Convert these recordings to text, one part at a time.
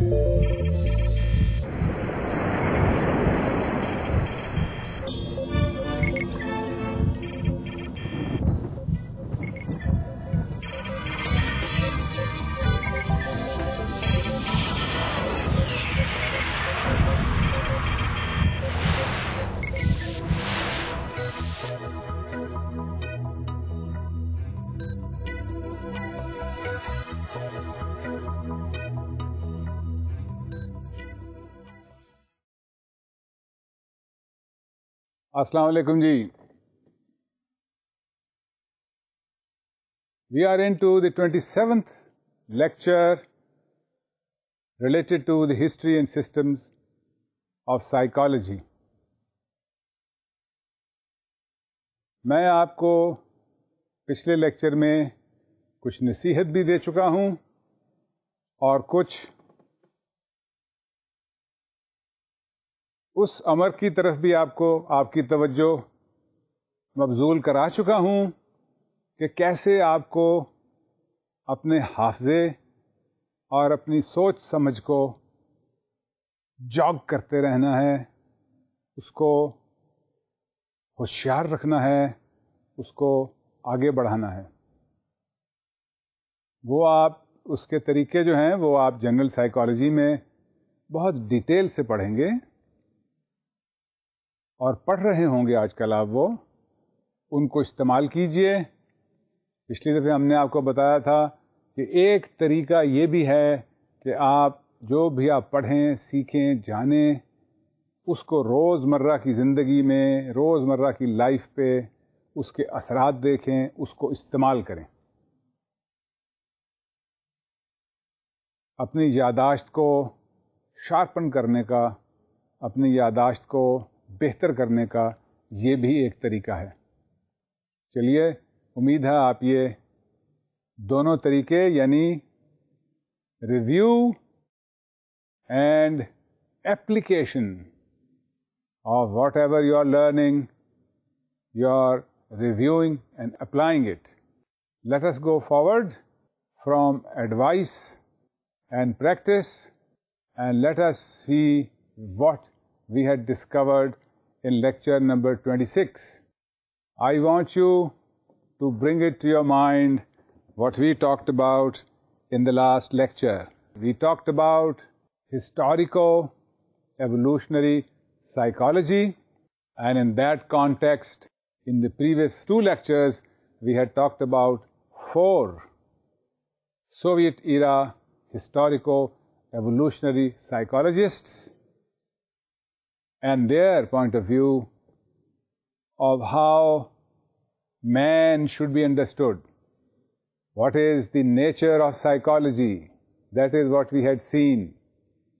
Thank you. अस्सलाम वालेकुम जी we are into the 27th lecture related to the history and systems of psychology मैं आपको पिछले lecture में कुछ नसीहत भी दे चुका हूं और कुछ उस अमर की तरफ भी आपको आपकी तवज्जो मबजूल करा चुका हूँ कि कैसे आपको अपने हाफजे और अपनी सोच समझ को जॉग करते रहना है उसको होशियार रखना है उसको आगे बढ़ाना है वो आप उसके तरीके जो हैं वो आप जनरल साइकोलॉजी में बहुत डिटेल से पढ़ेंगे और पढ़ रहे होंगे आजकल आप वो उनको इस्तेमाल कीजिए पिछली दफ़े हमने आपको बताया था कि एक तरीका ये भी है कि आप जो भी आप पढ़ें सीखें जानें उसको रोज़मर्रा की ज़िंदगी में रोज़मर्रा की लाइफ पे उसके असरात देखें उसको इस्तेमाल करें अपनी यादाश्त को शार्पन करने का अपनी यादाश्त को बेहतर करने का ये भी एक तरीका है चलिए उम्मीद है आप ये दोनों तरीके यानी review and application of whatever you are learning you are reviewing and applying it let us go forward from advice and practice and let us see what we had discovered in lecture number 26. I want you to bring it to your mind what we talked about in the last lecture. We talked about historical evolutionary psychology and in that context in the previous two lectures we had talked about four Soviet era historical evolutionary psychologists and their point of view of how man should be understood. What is the nature of psychology? That is what we had seen.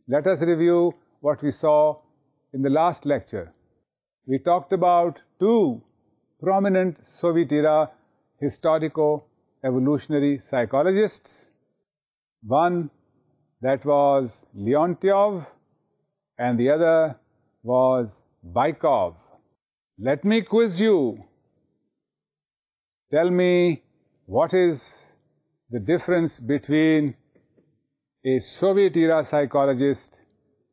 Let us review what we saw in the last lecture. We talked about two prominent Soviet era historico-evolutionary psychologists. One that was Léontiev, and the other was Bykov. Let me quiz you. Tell me what is the difference between a Soviet era psychologist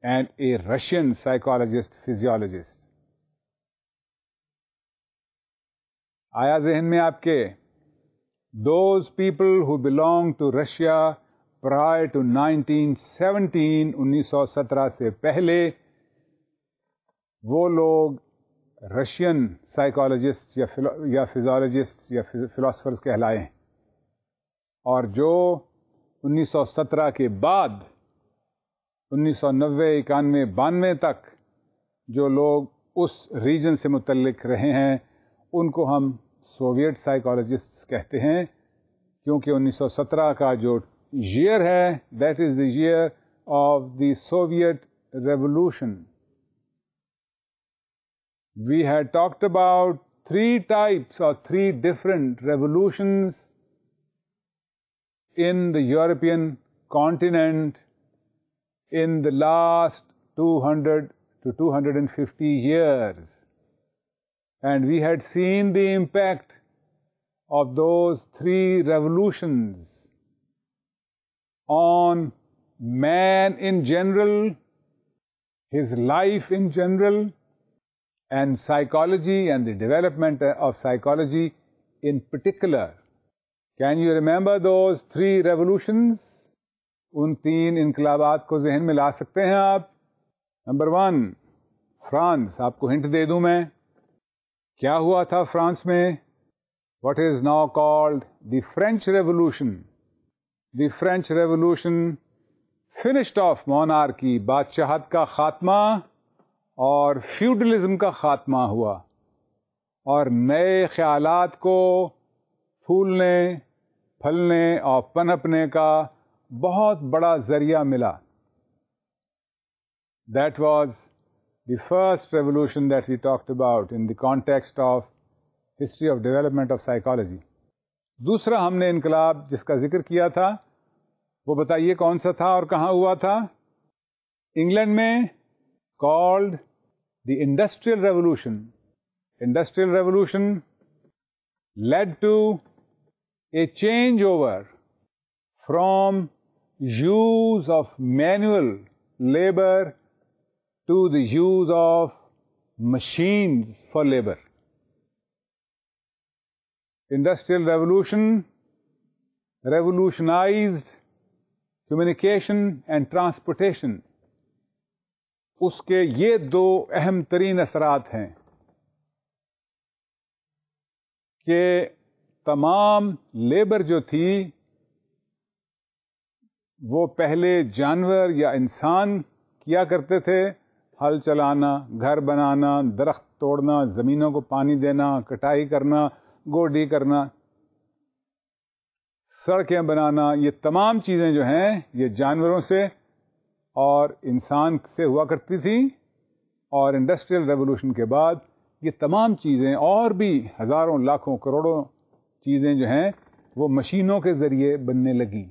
and a Russian psychologist physiologist. Aya जहन में आपके those people who belonged to Russia prior to 1917 1917 se pehle. वो लोग Russian psychologist या या फिज़ोलॉजिस्ट या फिलासफ़र्स कहलाए हैं और जो 1917 के बाद 1990 इक्यानवे बानवे तक जो लोग उस रीजन से मुतलक रहे हैं उनको हम सोवियत साइकोलॉजिस्ट्स कहते हैं क्योंकि 1917 का जो ईयर है that is the year of the Soviet revolution we had talked about three types or three different revolutions in the European continent in the last 200 to 250 years. And we had seen the impact of those three revolutions on man in general, his life in general, and psychology and the development of psychology in particular. Can you remember those three revolutions? उन तीन इनकलाबात को जहन में ला सकते हैं आप number one France आपको hint दे दूं मैं क्या हुआ था France? what is now called the French Revolution. The French Revolution finished off monarchy, बादशाहत का खात्मा और फ्यूडलिज्म का ख़ात्मा हुआ और नए ख्याल को फूलने फलने और पनपने का बहुत बड़ा ज़रिया मिला that was the first revolution that we talked about in the context of history of development of psychology दूसरा हमने इनकलाब जिसका जिक्र किया था वो बताइए कौन सा था और कहाँ हुआ था इंग्लैंड में called the industrial revolution. Industrial revolution led to a changeover from use of manual labor to the use of machines for labor. Industrial revolution revolutionized communication and transportation उसके ये दो अहम तरीन असरात हैं कि तमाम लेबर जो थी वो पहले जानवर या इंसान किया करते थे हल चलाना घर बनाना दरख्त तोड़ना ज़मीनों को पानी देना कटाई करना गोडी करना सड़कें बनाना ये तमाम चीज़ें जो हैं ये जानवरों से और इंसान से हुआ करती थी और इंडस्ट्रियल रेवोल्यूशन के बाद ये तमाम चीज़ें और भी हज़ारों लाखों करोड़ों चीज़ें जो हैं वो मशीनों के ज़रिए बनने लगी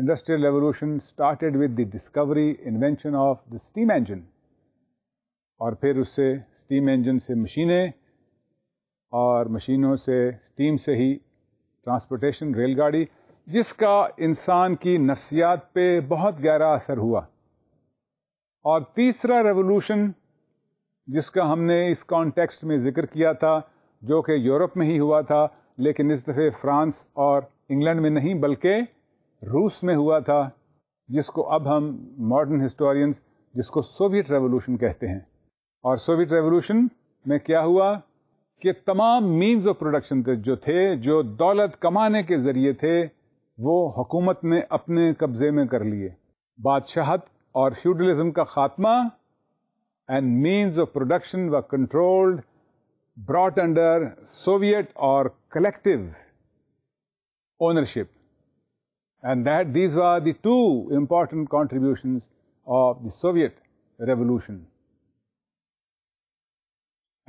industrial revolution started with the discovery invention of the steam engine और फिर उससे स्टीम इंजन से मशीनें और मशीनों से स्टीम से ही ट्रांसपोर्टेशन रेलगाड़ी जिसका इंसान की नफ्सियात पे बहुत गहरा असर हुआ और तीसरा रेवोल्यूशन जिसका हमने इस कॉन्टेक्स्ट में ज़िक्र किया था जो कि यूरोप में ही हुआ था लेकिन इस दफ़े फ्रांस और इंग्लैंड में नहीं बल्कि रूस में हुआ था जिसको अब हम मॉडर्न हिस्टोरियंस जिसको सोवियत रेवोल्यूशन कहते हैं और सोवियत रेवोल्यूशन में क्या हुआ कि तमाम मीन्स ऑफ प्रोडक्शन जो थे जो दौलत कमाने के ज़रिए थे वो हुकूमत ने अपने कब्जे में कर लिए बादशाहत और फ्यूडलिज्म का खात्मा एंड मीन्स ऑफ प्रोडक्शन व कंट्रोल्ड ब्रॉट अंडर सोवियत और collective ownership. And that these were the two important contributions of the Soviet revolution.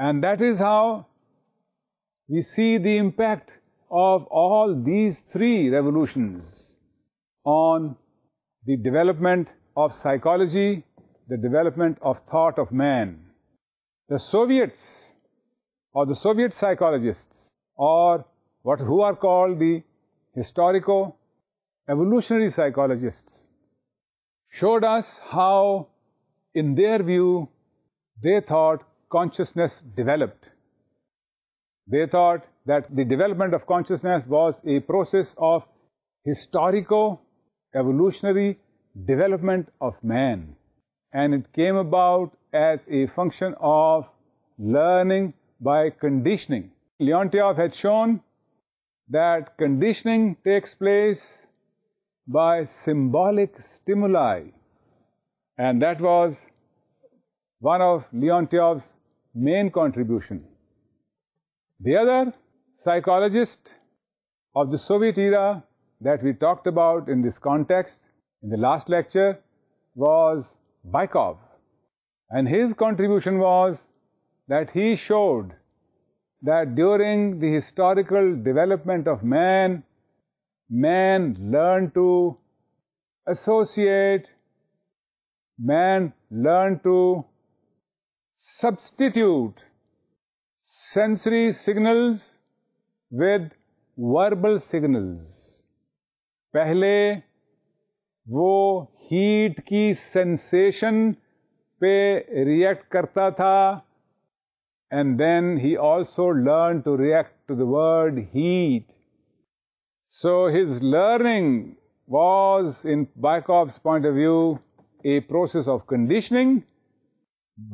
And that is how we see the impact of all these three revolutions on the development of psychology, the development of thought of man. The Soviets or the Soviet psychologists or what who are called the historico-evolutionary psychologists showed us how in their view they thought consciousness developed. They thought that the development of consciousness was a process of historico-evolutionary development of man. And it came about as a function of learning by conditioning. Leontiev had shown that conditioning takes place by symbolic stimuli. And that was one of Leontiev's main contribution. The other psychologist of the Soviet era that we talked about in this context in the last lecture was Bykov. And his contribution was that he showed that during the historical development of man, man learned to associate, man learned to substitute sensory signals with verbal signals. پہلے وہ heat کی sensation پہ react کرتا تھا and then he also learned to react to the word heat. So his learning was in Baikov's point of view a process of conditioning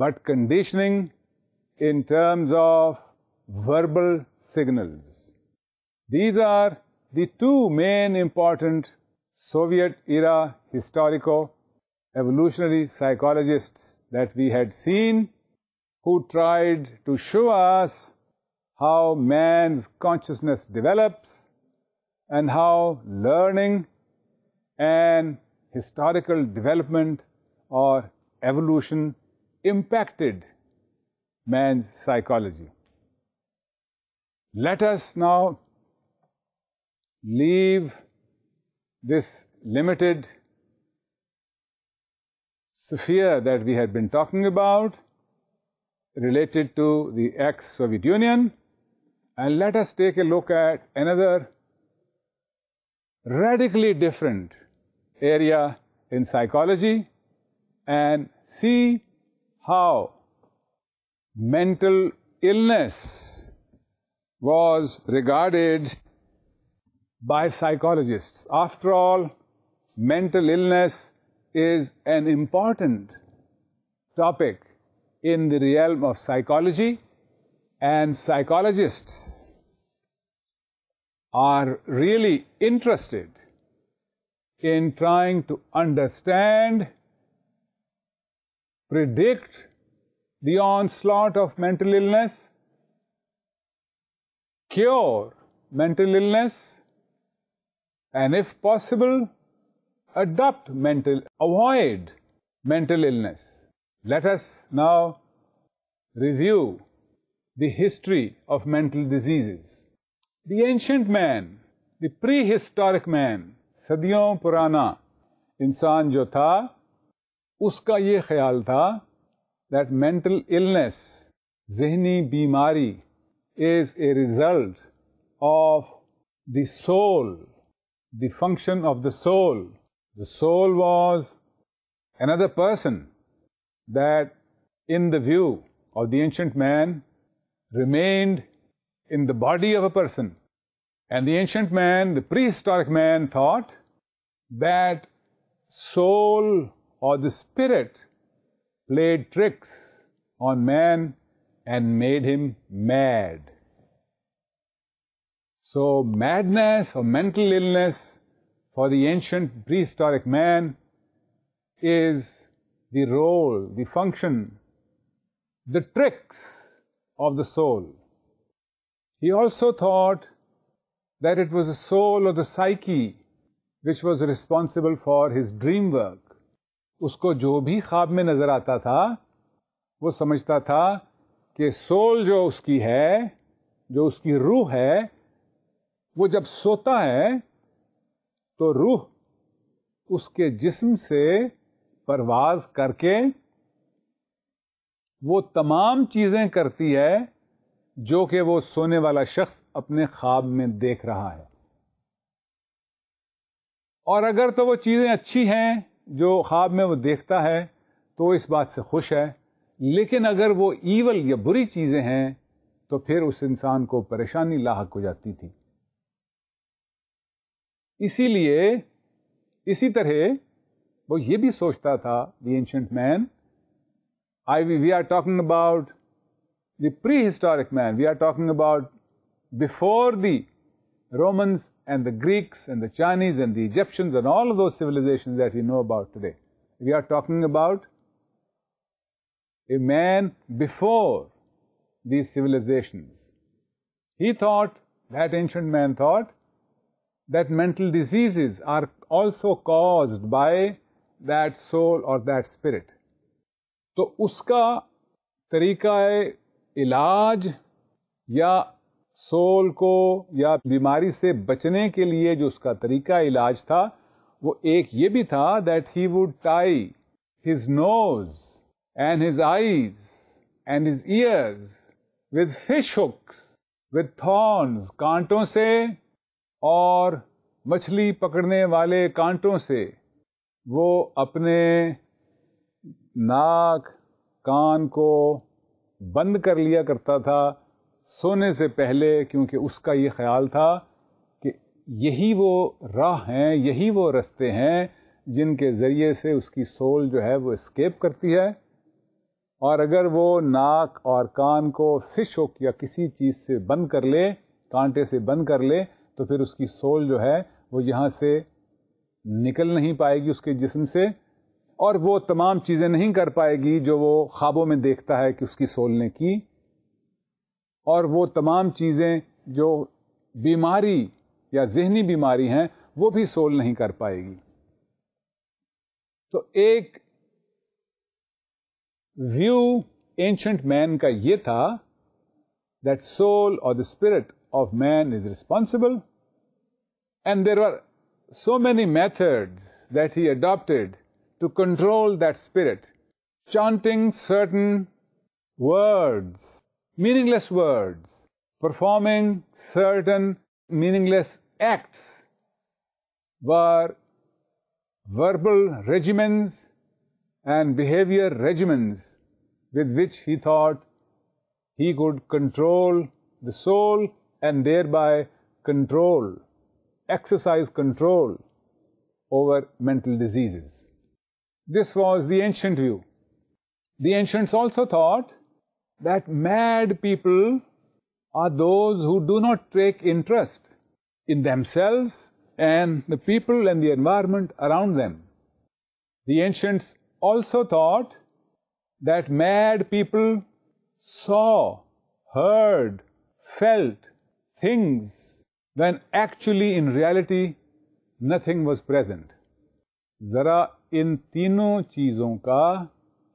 but conditioning in terms of verbal signals. These are the two main important Soviet-era historico-evolutionary psychologists that we had seen who tried to show us how man's consciousness develops and how learning and historical development or evolution impacted man's psychology. Let us now leave this limited sphere that we had been talking about related to the ex-Soviet Union and let us take a look at another radically different area in psychology and see how mental illness was regarded by psychologists. After all, mental illness is an important topic in the realm of psychology and psychologists are really interested in trying to understand, predict the onslaught of mental illness, cure mental illness, and if possible, adopt mental, avoid mental illness. Let us now review the history of mental diseases. The ancient man, the prehistoric man, सदियों पुराना इंसान जो था उसका ये ख्याल था that mental illness जहनी बीमारी is a result of the the function of the soul. The soul was another person that in the view of the ancient man remained in the body of a person. And the ancient man, the prehistoric man thought that soul or the spirit played tricks on man and made him mad. So madness or mental illness for the ancient prehistoric man is the role, the function, the tricks of the soul. He also thought that it was the soul or the psyche which was responsible for his dream work. Usko jo bhi khab mein nazar aata tha, wo samajhta tha ke soul jo uski hai, jo uski rooh hai, वो जब सोता है तो रूह उसके जिस्म से परवाज करके वो तमाम चीजें करती है जो कि वो सोने वाला शख्स अपने ख्वाब में देख रहा है और अगर तो वो चीजें अच्छी हैं जो ख्वाब में वो देखता है तो इस बात से खुश है लेकिन अगर वो ईवल या बुरी चीजें हैं तो फिर उस इंसान को परेशानी लाक हो जाती थी इसीलिए इसी तरह वो ये भी सोचता था the ancient man I we we are talking about prehistoric man we are talking about before the Romans and the Greeks and the Chinese and the Egyptians and all of those civilizations that we know about today. We are talking about a man before these civilizations. He thought, that ancient man thought, that mental diseases are also caused by that soul or that spirit. तो उसका तरीका इलाज या soul को या बीमारी से बचने के लिए जो उसका तरीका इलाज था वो एक ये भी था that he would tie his nose and his eyes and his ears with fish hooks with thorns कांटों से और मछली पकड़ने वाले कांटों से वो अपने नाक कान को बंद कर लिया करता था सोने से पहले क्योंकि उसका ये ख्याल था कि यही वो राह हैं यही वो रास्ते हैं जिनके ज़रिए से उसकी सोल जो है वो इस्केप करती है और अगर वो नाक और कान को फिश हो या किसी चीज़ से बंद कर ले कांटे से बंद कर ले तो फिर उसकी सोल जो है वो यहाँ से निकल नहीं पाएगी उसके जिस्म से और वो तमाम चीज़ें नहीं कर पाएगी जो वो ख्वाबों में देखता है कि उसकी सोल ने की और वो तमाम चीज़ें जो बीमारी या जहनी बीमारी हैं वो भी सोल नहीं कर पाएगी तो एक व्यू एंशंट मैन का ये था दैट सोल और the spirit of man is responsible. And there were so many methods that he adopted to control that spirit, chanting certain words, meaningless words, performing certain meaningless acts were verbal regimens and behavior regimens with which he thought he could control the soul and thereby control, exercise control over mental diseases. This was the ancient view. The ancients also thought that mad people are those who do not take interest in themselves and the people and the environment around them. The ancients also thought that mad people saw, heard, felt, things when actually in reality nothing was present. ज़रा इन तीनों चीज़ों का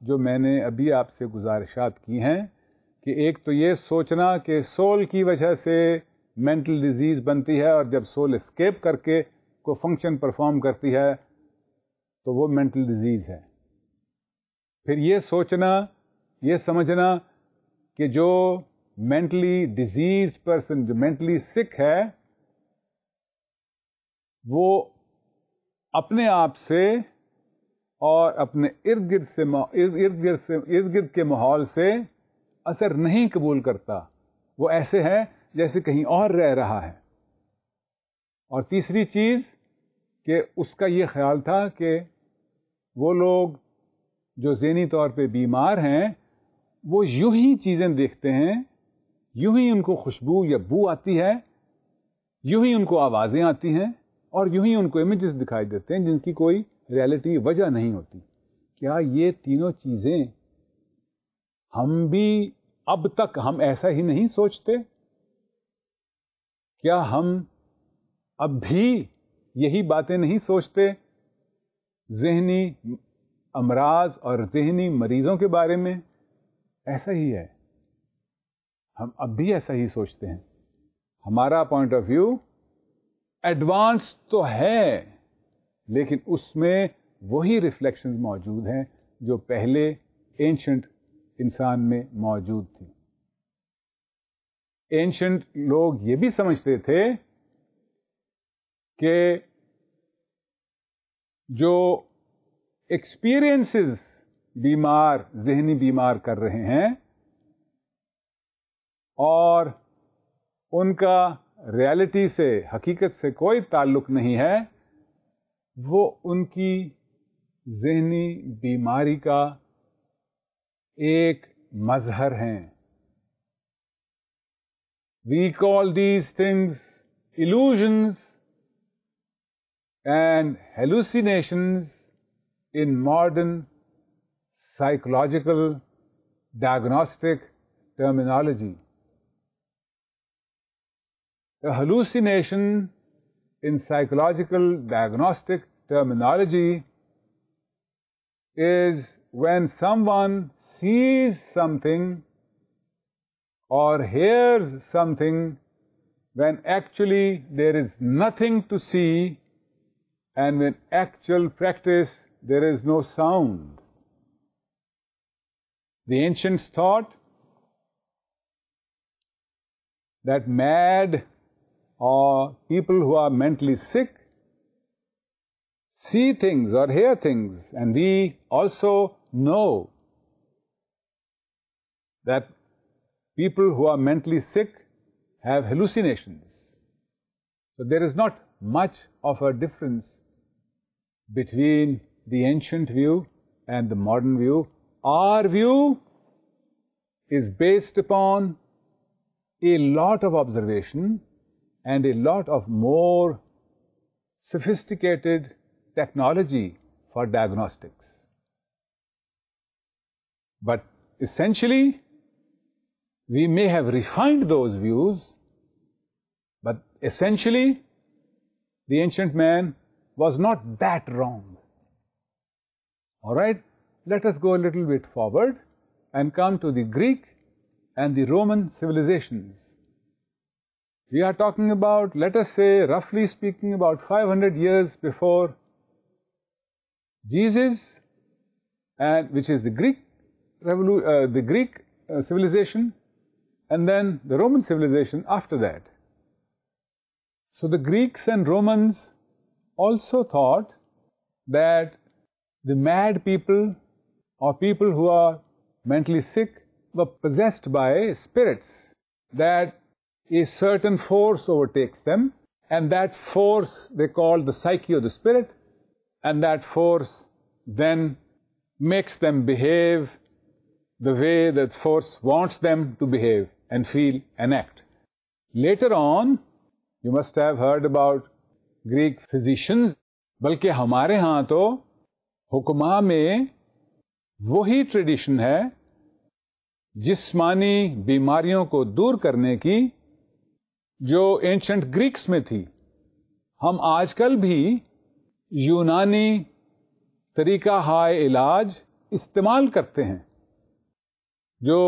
जो मैंने अभी आपसे गुजारिशात की हैं कि एक तो ये सोचना कि सोल की वजह से मेंटल डिजीज़ बनती है और जब सोल स्केप करके को फंक्शन परफॉर्म करती है तो वो मेंटल डिजीज़ है फिर ये सोचना ये समझना कि जो मेंटली डिजीज पर्सन जो मेंटली सिक है वो अपने आप से और अपने इर्द गिर्द से इर्द गिर्द से इर्द गिर्द के माहौल से असर नहीं कबूल करता वो ऐसे है जैसे कहीं और रह रहा है और तीसरी चीज़ कि उसका ये ख्याल था कि वो लोग जो जहनी तौर पे बीमार हैं वो यूं ही चीज़ें देखते हैं यूं ही उनको खुशबू या बू आती है यूं ही उनको आवाज़ें आती हैं और यूं ही उनको इमेजेस दिखाई देते हैं जिनकी कोई रियलिटी वजह नहीं होती क्या ये तीनों चीज़ें हम भी अब तक हम ऐसा ही नहीं सोचते क्या हम अब भी यही बातें नहीं सोचते जहनी अमराज और जहनी मरीजों के बारे में ऐसा ही है हम अब भी ऐसा ही सोचते हैं हमारा पॉइंट ऑफ व्यू एडवांस तो है लेकिन उसमें वही रिफ्लेक्शंस मौजूद हैं जो पहले एंशंट इंसान में मौजूद थी एंशंट लोग ये भी समझते थे कि जो एक्सपीरियंसेस बीमार जहनी बीमार कर रहे हैं और उनका रियलिटी से हकीकत से कोई ताल्लुक नहीं है वो उनकी जहनी बीमारी का एक मजहर हैं we call these things illusions and hallucinations in modern psychological diagnostic terminology. A hallucination in psychological diagnostic terminology is when someone sees something or hears something when actually there is nothing to see and in actual practice there is no sound. The ancients thought that mad or people who are mentally sick see things or hear things and we also know that people who are mentally sick have hallucinations. So there is not much of a difference between the ancient view and the modern view. Our view is based upon a lot of observation and a lot of more sophisticated technology for diagnostics. But essentially, we may have refined those views, but essentially, the ancient man was not that wrong. All right, let us go a little bit forward and come to the Greek and the Roman civilizations. We are talking about, let us say, roughly speaking, about 500 years before Jesus, and which is the Greek, uh, the Greek uh, civilization, and then the Roman civilization after that. So the Greeks and Romans also thought that the mad people or people who are mentally sick were possessed by spirits that a certain force overtakes them, and that force they call the psyche of the spirit, and that force then makes them behave the way that force wants them to behave and feel and act. Later on, you must have heard about Greek physicians, बल्कि हमारे यहाँ तो हुक्मा में वही tradition है जिस्मानी बीमारियों को दूर करने की जो एंशंट ग्रीक्स में थी हम आजकल भी यूनानी तरीका हाय इलाज इस्तेमाल करते हैं जो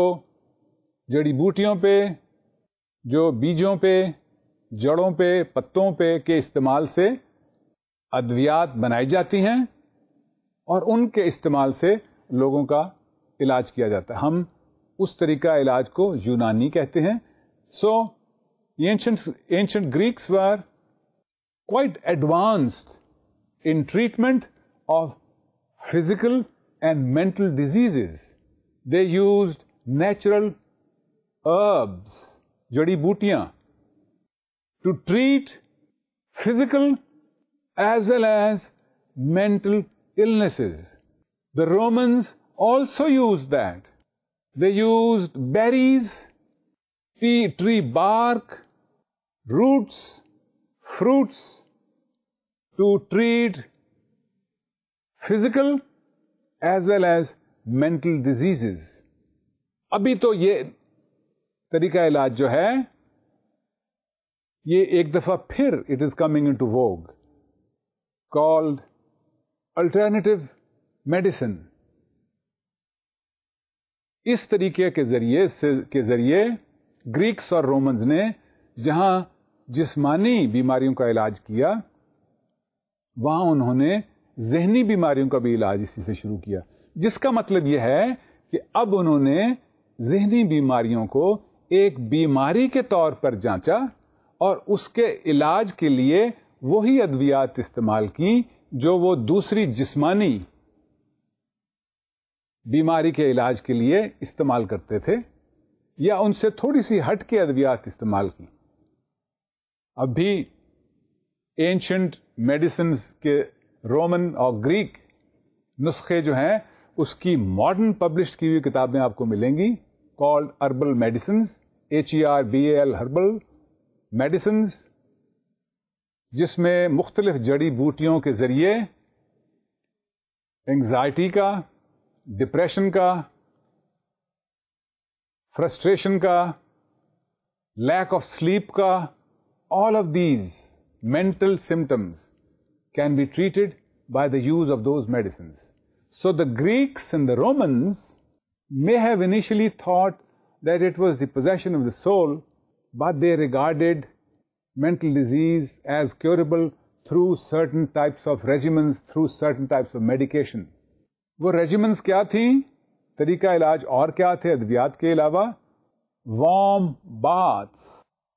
जड़ी बूटियों पे जो बीजों पे जड़ों पे पत्तों पे के इस्तेमाल से अद्वियात बनाई जाती हैं और उनके इस्तेमाल से लोगों का इलाज किया जाता है हम उस तरीका इलाज को यूनानी कहते हैं सो so, The ancient, ancient Greeks were quite advanced in treatment of physical and mental diseases. They used natural herbs, jadi bootiyan, to treat physical as well as mental illnesses. The Romans also used that. They used berries, tea, tree bark, roots, fruits to treat physical as well as mental diseases. अभी तो ये तरीका इलाज जो है ये एक दफा फिर it is coming into vogue called alternative medicine इस तरीके के जरिए के जरिए ग्रीक्स और रोमन्स ने जहां जिस्मानी बीमारियों का इलाज किया वहाँ उन्होंने जहनी बीमारियों का भी इलाज इसी से शुरू किया जिसका मतलब यह है कि अब उन्होंने जहनी बीमारियों को एक बीमारी के तौर पर जांचा और उसके इलाज के लिए वही अद्वियात इस्तेमाल की जो वो दूसरी जिस्मानी बीमारी के इलाज के लिए इस्तेमाल करते थे या उनसे थोड़ी सी हट के अद्वियात इस्तेमाल की अब भी एंशंट मेडिसिन के रोमन और ग्रीक नुस्खे जो हैं उसकी मॉडर्न पब्लिश की हुई किताबें आपको मिलेंगी called herbal medicine H E R B L herbal medicine जिसमें मुख्तलिफ जड़ी बूटियों के ज़रिए एंग्जाइटी का डिप्रेशन का फ्रस्ट्रेशन का लैक ऑफ स्लीप का all of these mental symptoms can be treated by the use of those medicines. So the Greeks and the Romans may have initially thought that it was the possession of the soul, but they regarded mental disease as curable through certain types of regimens, through certain types of medication. वो regimens क्या थी तरीका इलाज और क्या थे अद्वियात के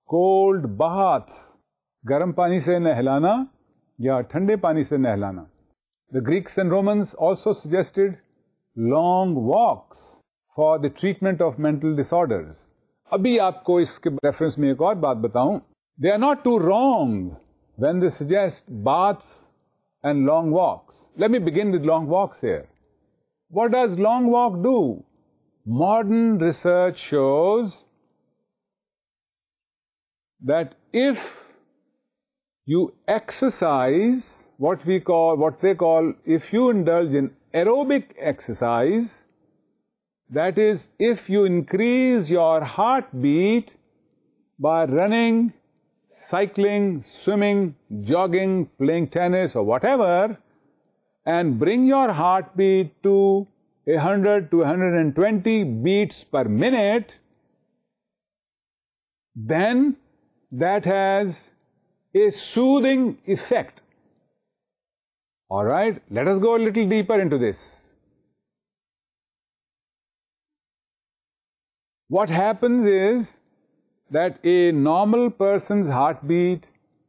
cold baths, garam pani se nehlana ya thande pani se nehlana. The Greeks and Romans also suggested long walks for the treatment of mental disorders. Abhi aapko iske reference mein ek aur baat batau. They are not too wrong when they suggest baths and long walks. Let me begin with long walks here. What does long walk do? Modern research shows that if you exercise what we call, what they call, if you indulge in aerobic exercise, that is, if you increase your heartbeat by running, cycling, swimming, jogging, playing tennis or whatever, and bring your heartbeat to 100 to 120 beats per minute, then that has a soothing effect. Alright, let us go a little deeper into this. What happens is that a normal person's heartbeat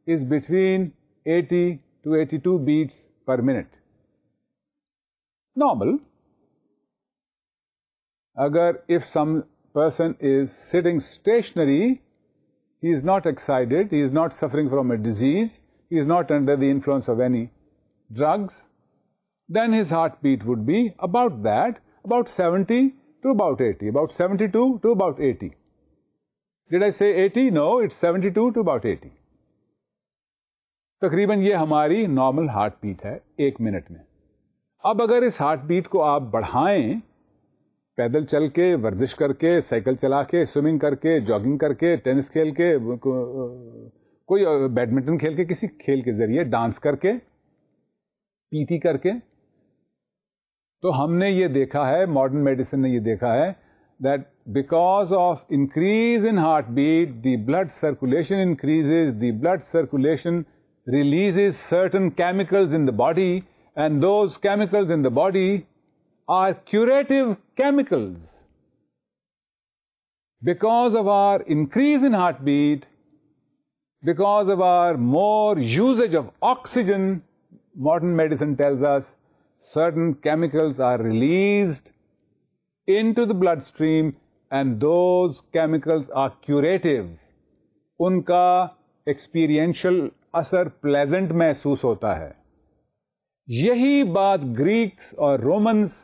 is between 80 to 82 beats per minute. Normal. Agar if some person is sitting stationary, he is not excited, he is not suffering from a disease, he is not under the influence of any drugs, then his heartbeat would be about that, about 70 to about 80, about 72 to about 80. Did I say 80? No, it's 72 to about 80. तकरीबन ये हमारी normal heart beat है एक minute में अब अगर इस heart beat पैदल चल के वर्जिश करके साइकिल चला के स्विमिंग करके जॉगिंग करके टेनिस खेल के कोई बैडमिंटन खेल के किसी खेल के जरिए डांस करके पीटी करके तो हमने ये देखा है मॉडर्न मेडिसिन ने ये देखा है that because of increase in heartbeat, the blood circulation increases, the blood circulation releases certain chemicals in the body and those chemicals in the body are curative chemicals. Because of our increase in heartbeat, because of our more usage of oxygen, modern medicine tells us certain chemicals are released into the bloodstream and those chemicals are curative. Unka experiential asar pleasant महसूस hota hai. यही baat Greeks or Romans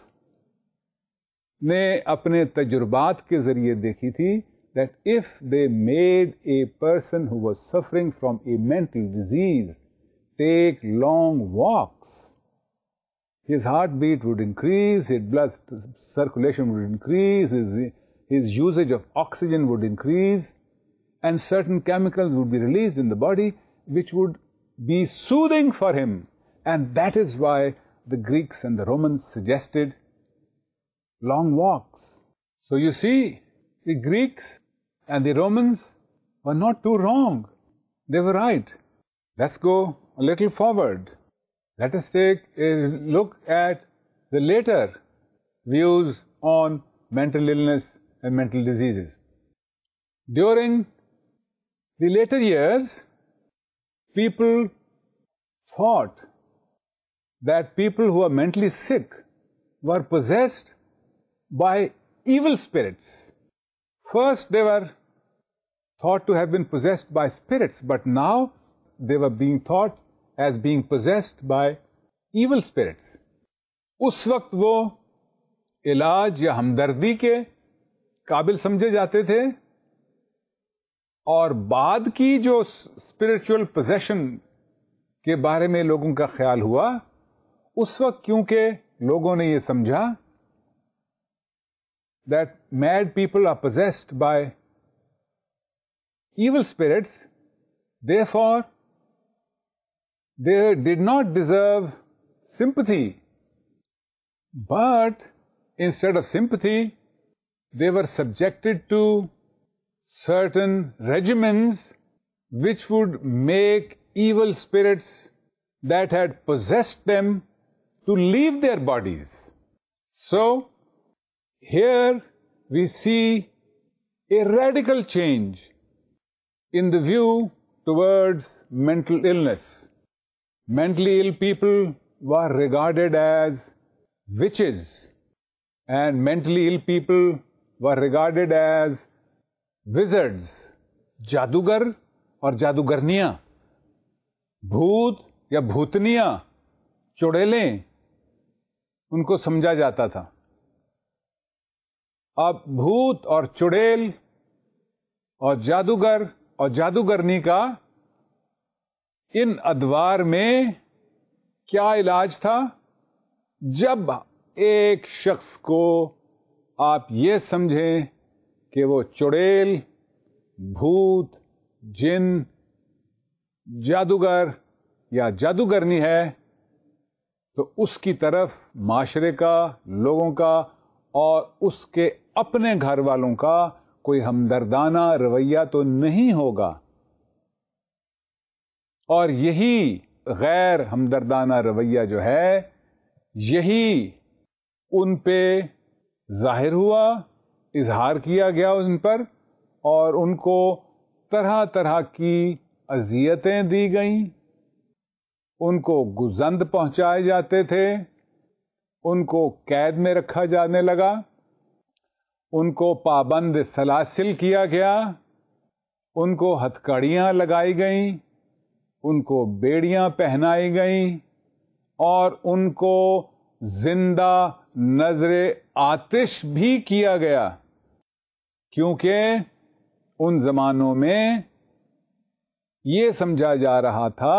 ने अपने तजुर्बात के ज़रिए देखी थी that if they made a person who was suffering from a mental disease take long walks, his heartbeat would increase, his blood circulation would increase, his, his usage of oxygen would increase, and certain chemicals would be released in the body which would be soothing for him. And that is why the Greeks and the Romans suggested long walks. So you see, the Greeks and the Romans were not too wrong. They were right. Let's go a little forward. Let us take a look at the later views on mental illness and mental diseases. During the later years, people thought that people who are mentally sick were possessed by evil spirits. First, they were thought to have been possessed by spirits, but now they were being thought as being possessed by evil spirits. اس وقت وہ علاج یا ہمدردی کے قابل سمجھے جاتے تھے اور بعد کی جو اسپرچل پوزیشن کے بارے میں لوگوں کا خیال ہوا اس وقت کیونکہ لوگوں نے یہ سمجھا that mad people are possessed by evil spirits, therefore, they did not deserve sympathy. But instead of sympathy, they were subjected to certain regimens which would make evil spirits that had possessed them to leave their bodies. So, Here we see a radical change in the view towards mental illness. Mentally ill people were regarded as witches and mentally ill people were regarded as wizards, jadugar or जादूगरनियां, bhoot ya भूतनियां, चुड़ैलें, unko samjha jata tha. अब भूत और चुड़ैल और जादूगर और जादूगरनी का इन अदवार में क्या इलाज था जब एक शख्स को आप ये समझें कि वो चुड़ैल भूत जिन जादूगर या जादूगरनी है तो उसकी तरफ माशरे का लोगों का और उसके अपने घर वालों का कोई हमदर्दाना रवैया तो नहीं होगा और यही गैर हमदर्दाना रवैया जो है यही उन पे जाहिर हुआ इजहार किया गया उन पर और उनको तरह तरह की अजियतें दी गईं उनको गुजंद पहुंचाए जाते थे उनको कैद में रखा जाने लगा उनको पाबंद सलासिल किया गया उनको हथकड़ियाँ लगाई गईं उनको बेड़ियाँ पहनाई गईं और उनको जिंदा नजर आतिश भी किया गया क्योंकि उन जमानों में ये समझा जा रहा था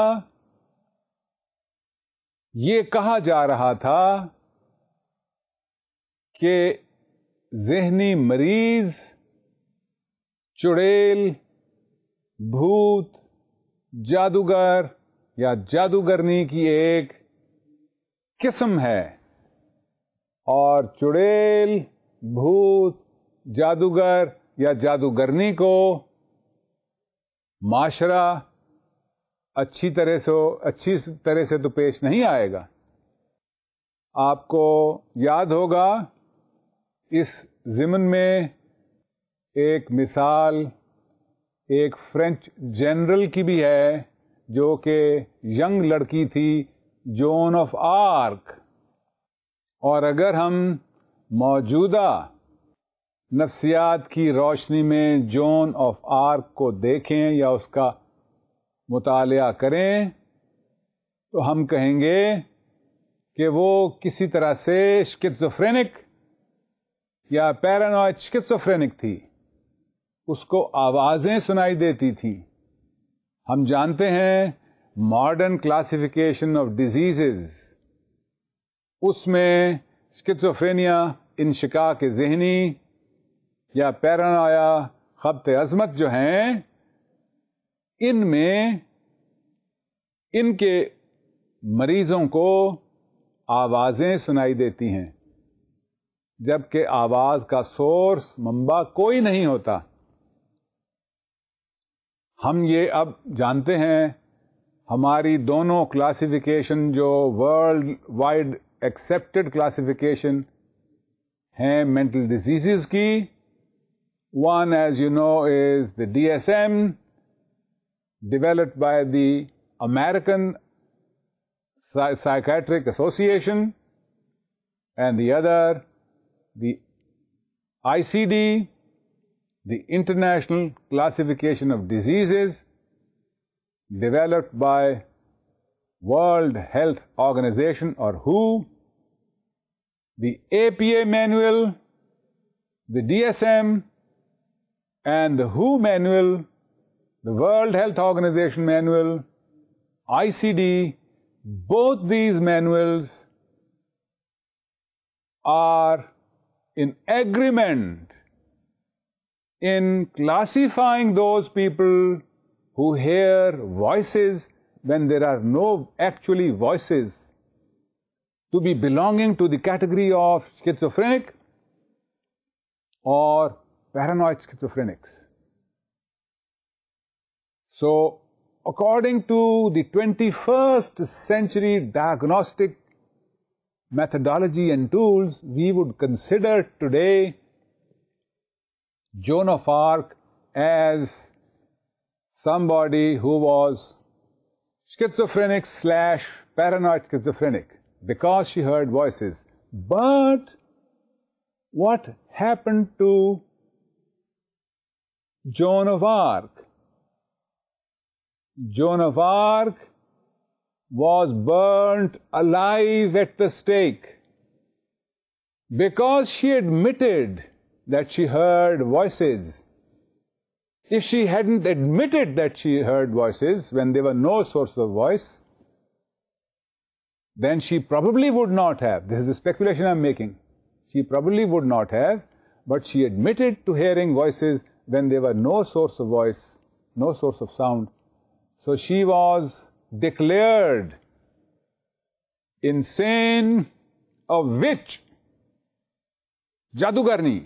ये कहा जा रहा था कि जहनी मरीज चुड़ैल भूत जादूगर या जादूगरनी की एक किस्म है और चुड़ैल भूत जादूगर या जादूगरनी को माशरा अच्छी तरह से अच्छी तरह से तो पेश नहीं आएगा आपको याद होगा इस ज़िमन में एक मिसाल एक फ्रेंच जनरल की भी है जो कि यंग लड़की थी जोन ऑफ आर्क और अगर हम मौजूदा नफ्सियात की रोशनी में जोन ऑफ आर्क को देखें या उसका मुताल करें तो हम कहेंगे कि वो किसी तरह से स्किट्जोफ्रेनिक या पैरानॉय स्किट्सोफ्रेनिक थी उसको आवाजें सुनाई देती थी हम जानते हैं मॉडर्न क्लासिफिकेशन ऑफ डिजीजेज उसमें इन शिका के जहनी या पैरानोया खबत अजमत जो हैं इनमें इनके मरीजों को आवाजें सुनाई देती हैं जबकि आवाज का सोर्स मंबा कोई नहीं होता हम ये अब जानते हैं हमारी दोनों क्लासिफिकेशन जो वर्ल्ड वाइड एक्सेप्टेड क्लासिफिकेशन हैं मेंटल डिजीजेस की one as you know is the DSM developed by the American Psychiatric Association and the other the ICD, the International Classification of Diseases, developed by World Health Organization or WHO, the APA manual, the DSM, and the WHO manual, the World Health Organization manual, ICD, both these manuals are in agreement in classifying those people who hear voices when there are no actually voices to be belonging to the category of schizophrenic or paranoid schizophrenics. So, according to the 21st century diagnostic methodology and tools, we would consider today Joan of Arc as somebody who was schizophrenic slash paranoid schizophrenic because she heard voices. But what happened to Joan of Arc? Joan of Arc was burnt alive at the stake because she admitted that she heard voices. If she hadn't admitted that she heard voices when there were no source of voice, then she probably would not have. This is a speculation I'm making. She probably would not have, but she admitted to hearing voices when there were no source of voice, no source of sound. So she was declared insane a witch जादूगरनी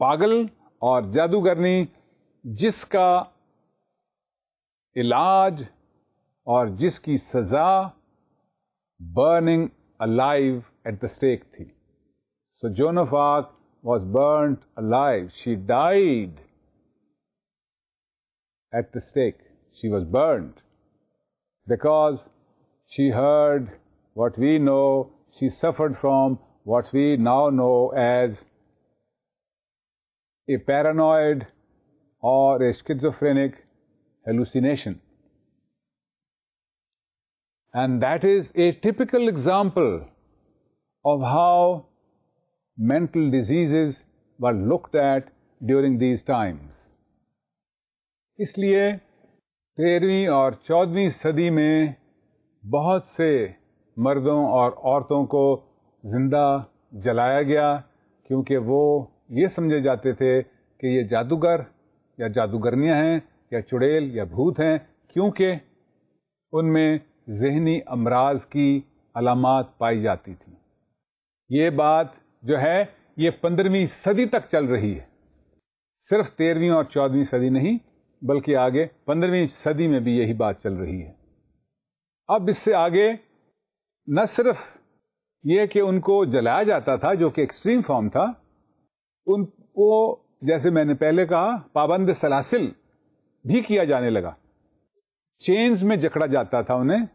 पागल और जादूगरनी जिसका इलाज और जिसकी सजा burning alive at the stake थी so Joan of Arc was burn alive she died at the stake she was burned because she heard what we know, she suffered from what we now know as a paranoid or a schizophrenic hallucination. And that is a typical example of how mental diseases were looked at during these times. इसलिए तेरहवीं और चौदहवीं सदी में बहुत से मर्दों और औरतों को ज़िंदा जलाया गया क्योंकि वो ये समझे जाते थे कि ये जादूगर या जादूगरनियाँ हैं या चुड़ैल या भूत हैं क्योंकि उनमें जहनी अमराज की अलामत पाई जाती थी ये बात जो है ये पंद्रहवीं सदी तक चल रही है सिर्फ तेरहवीं और चौदहवीं सदी नहीं बल्कि आगे पंद्रहवीं सदी में भी यही बात चल रही है अब इससे आगे न सिर्फ ये कि उनको जलाया जाता था जो कि एक्सट्रीम फॉर्म था उनको जैसे मैंने पहले कहा पाबंद सलासिल भी किया जाने लगा चेन्स में जकड़ा जाता था उन्हें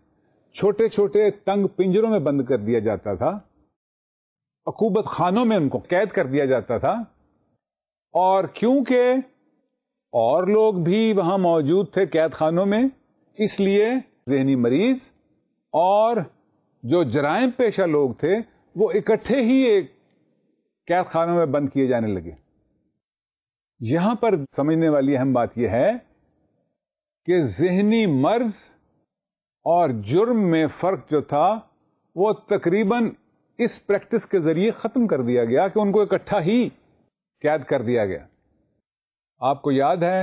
छोटे छोटे तंग पिंजरों में बंद कर दिया जाता था अकूबत खानों में उनको कैद कर दिया जाता था और क्योंकि और लोग भी वहां मौजूद थे कैद खानों में इसलिए जहनी मरीज और जो जराइम पेशा लोग थे वो इकट्ठे ही एक कैद खानों में बंद किए जाने लगे यहां पर समझने वाली अहम बात यह है कि जहनी मर्ज और जुर्म में फर्क जो था वो तकरीबन इस प्रैक्टिस के जरिए खत्म कर दिया गया कि उनको इकट्ठा ही कैद कर दिया गया आपको याद है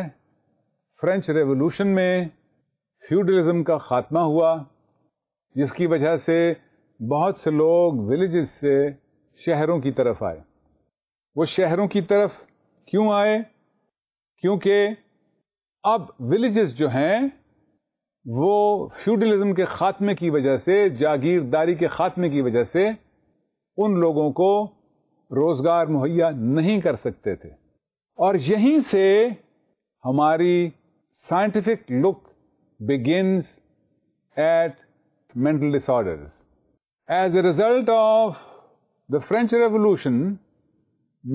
फ्रेंच रेवोल्यूशन में फ्यूडलिज्म का खात्मा हुआ जिसकी वजह से बहुत से लोग विलेजेस से शहरों की तरफ आए वो शहरों की तरफ क्यों आए क्योंकि अब विलेजेस जो हैं वो फ्यूडलिज्म के खात्मे की वजह से जागीरदारी के खात्मे की वजह से उन लोगों को रोजगार मुहैया नहीं कर सकते थे और यहीं से हमारी scientific look begins at mental disorders. As a result of the French Revolution,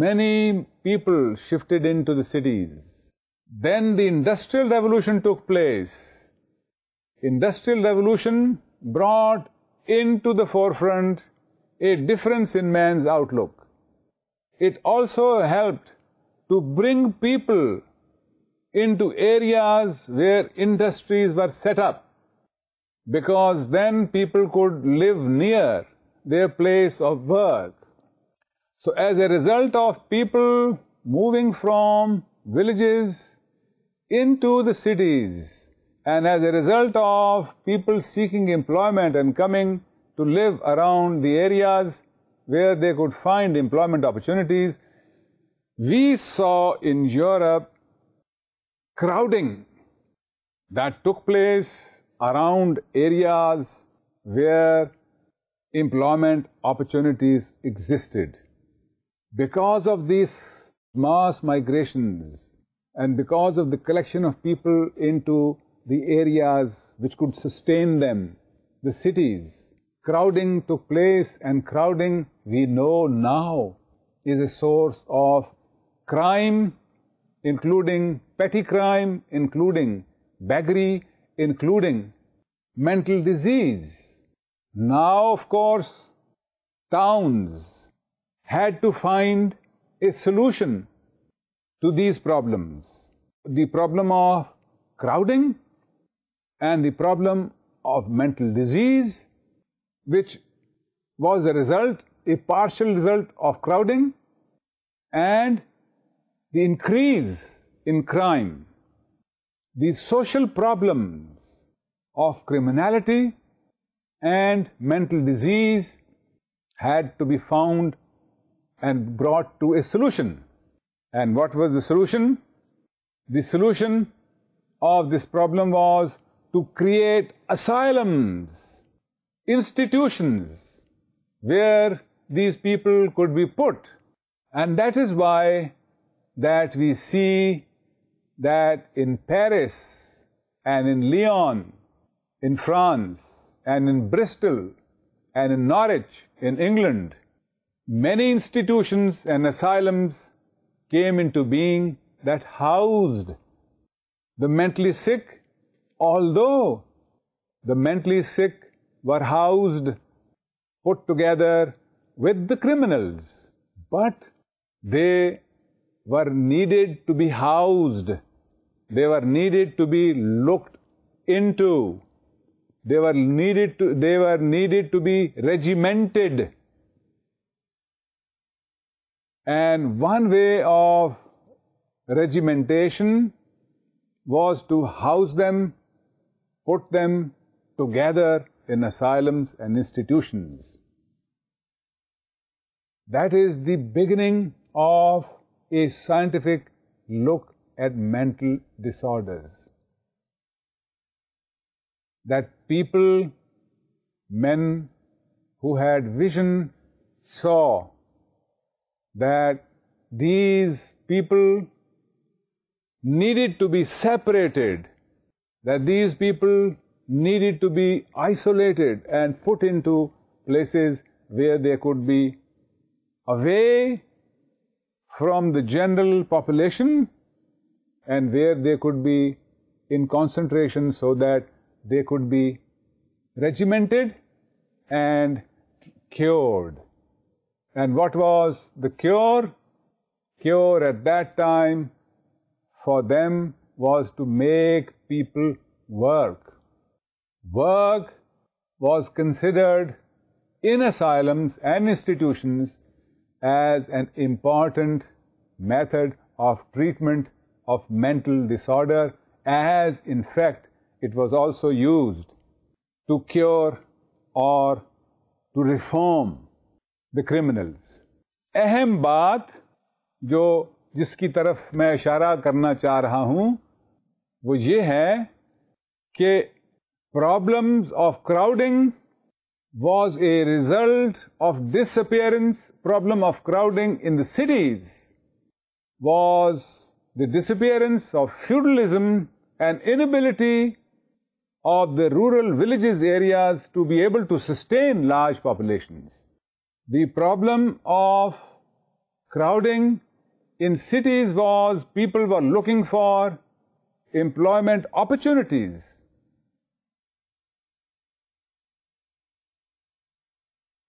many people shifted into the cities. Then the Industrial Revolution took place. Industrial Revolution brought into the forefront a difference in man's outlook. It also helped to bring people into areas where industries were set up because then people could live near their place of work. So as a result of people moving from villages into the cities and as a result of people seeking employment and coming to live around the areas where they could find employment opportunities, we saw in Europe crowding that took place around areas where employment opportunities existed. Because of these mass migrations and because of the collection of people into the areas which could sustain them, the cities, crowding took place and crowding we know now is a source of crime, including petty crime, including beggary, including mental disease. Now, of course, towns had to find a solution to these problems. The problem of crowding and the problem of mental disease, which was a result, a partial result of crowding and the increase in crime, the social problems of criminality and mental disease had to be found and brought to a solution. And what was the solution? The solution of this problem was to create asylums, institutions, where these people could be put. And that is why that we see that in Paris and in Lyon, in France, and in Bristol, and in Norwich, in England, many institutions and asylums came into being that housed the mentally sick, although the mentally sick were housed, put together with the criminals, but they were needed to be housed. They were needed to be looked into. They were needed to, they were needed to be regimented. And one way of regimentation was to house them, put them together in asylums and institutions. That is the beginning of a scientific look at mental disorders. That people, men who had vision, saw that these people needed to be separated, that these people needed to be isolated and put into places where they could be away from the general population and where they could be in concentration so that they could be regimented and cured. And what was the cure? Cure at that time for them was to make people work. Work was considered in asylums and institutions as an important method of treatment of mental disorder as in fact it was also used to cure or to reform the criminals. अहम बात جس کی طرف میں اشارہ کرنا چاہ رہا ہوں وہ یہ ہے کہ problems of crowding was a result of disappearance, problem of crowding in the cities was the disappearance of feudalism and inability of the rural villages areas to be able to sustain large populations. The problem of crowding in cities was people were looking for employment opportunities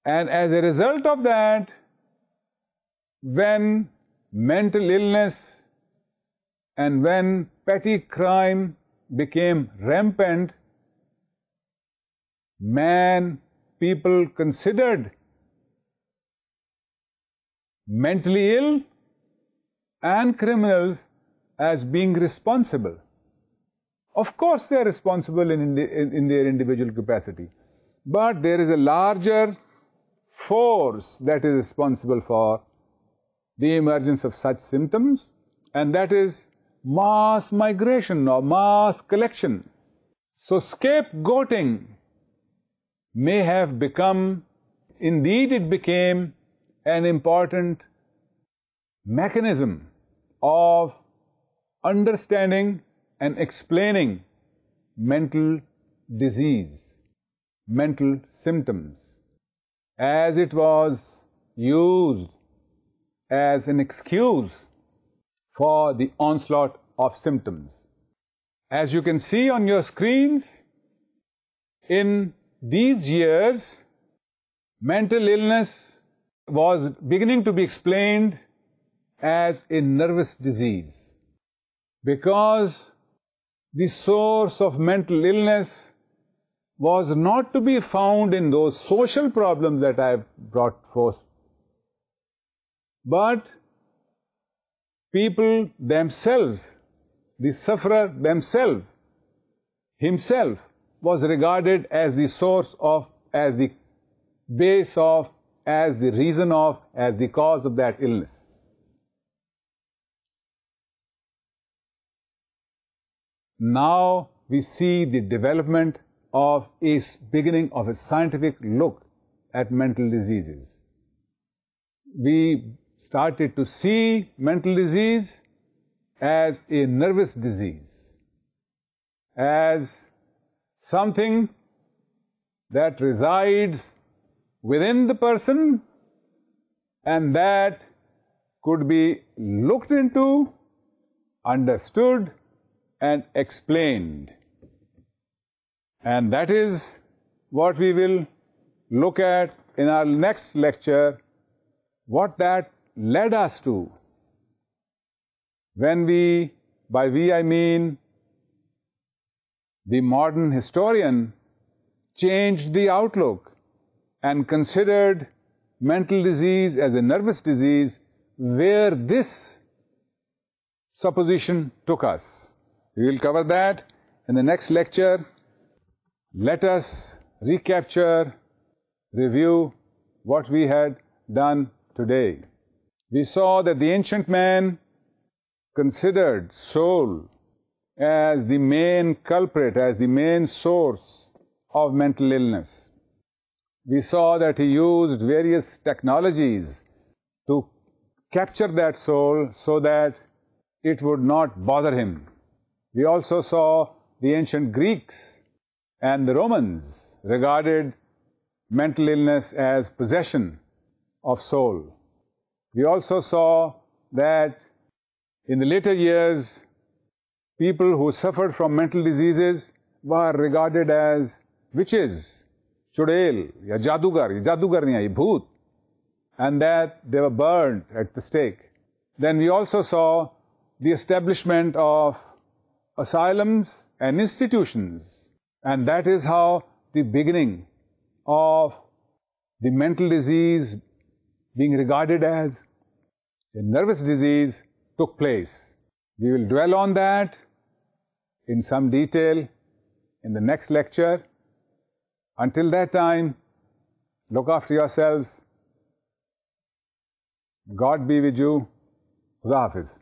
And as a result of that, when mental illness and when petty crime became rampant, man, people considered mentally ill and criminals as being responsible. Of course, they are responsible in, in, in their individual capacity, but there is a larger force that is responsible for the emergence of such symptoms and that is mass migration or mass collection. So scapegoating may have become, indeed it became an important mechanism of understanding and explaining mental disease, mental symptoms as it was used as an excuse for the onslaught of symptoms. As you can see on your screens, in these years, mental illness was beginning to be explained as a nervous disease because the source of mental illness was not to be found in those social problems that I have brought forth, but people themselves, the sufferer themselves, himself was regarded as the source of, as the base of, as the reason of, as the cause of that illness. Now we see the development of a beginning of a scientific look at mental diseases. We started to see mental disease as a nervous disease, as something that resides within the person and that could be looked into, understood and explained. And that is what we will look at in our next lecture, what that led us to. When we, by we I mean the modern historian, changed the outlook and considered mental disease as a nervous disease where this supposition took us. We will cover that in the next lecture let us recapture, review what we had done today. We saw that the ancient man considered soul as the main culprit, as the main source of mental illness. We saw that he used various technologies to capture that soul so that it would not bother him. We also saw the ancient Greeks and the Romans regarded mental illness as possession of soul. We also saw that in the later years, people who suffered from mental diseases were regarded as witches, chudail, ya jadugar, ya jadugarniya, ya bhoot, and that they were burned at the stake. Then we also saw the establishment of asylums and institutions and that is how the beginning of the mental disease being regarded as a nervous disease took place. We will dwell on that in some detail in the next lecture. Until that time, look after yourselves. God be with you. Khuda Hafiz.